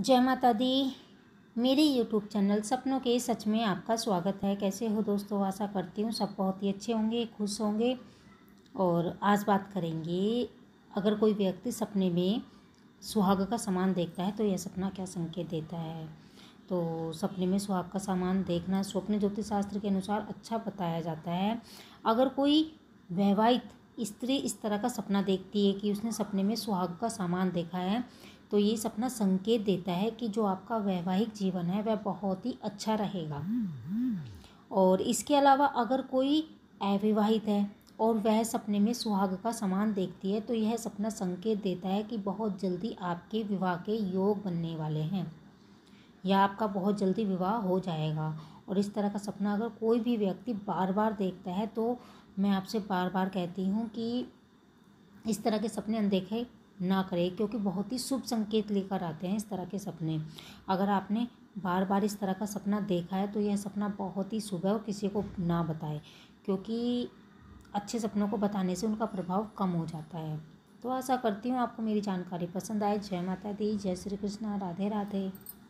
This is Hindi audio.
जय माता दी मेरे यूट्यूब चैनल सपनों के सच में आपका स्वागत है कैसे हो दोस्तों आशा करती हूँ सब बहुत ही अच्छे होंगे खुश होंगे और आज बात करेंगे अगर कोई व्यक्ति सपने में सुहाग का सामान देखता है तो यह सपना क्या संकेत देता है तो सपने में सुहाग का सामान देखना स्वप्न ज्योतिष शास्त्र के अनुसार अच्छा बताया जाता है अगर कोई वैवाहिक स्त्री इस तरह का सपना देखती है कि उसने सपने में सुहाग का सामान देखा है तो ये सपना संकेत देता है कि जो आपका वैवाहिक जीवन है वह बहुत ही अच्छा रहेगा और इसके अलावा अगर कोई अविवाहित है और वह सपने में सुहाग का सामान देखती है तो यह सपना संकेत देता है कि बहुत जल्दी आपके विवाह के योग बनने वाले हैं या आपका बहुत जल्दी विवाह हो जाएगा और इस तरह का सपना अगर कोई भी व्यक्ति बार बार देखता है तो मैं आपसे बार बार कहती हूँ कि इस तरह के सपने अनदेखे ना करें क्योंकि बहुत ही शुभ संकेत लेकर आते हैं इस तरह के सपने अगर आपने बार बार इस तरह का सपना देखा है तो यह सपना बहुत ही शुभ है और किसी को ना बताए क्योंकि अच्छे सपनों को बताने से उनका प्रभाव कम हो जाता है तो आशा करती हूँ आपको मेरी जानकारी पसंद आए जय माता दी जय श्री कृष्णा राधे राधे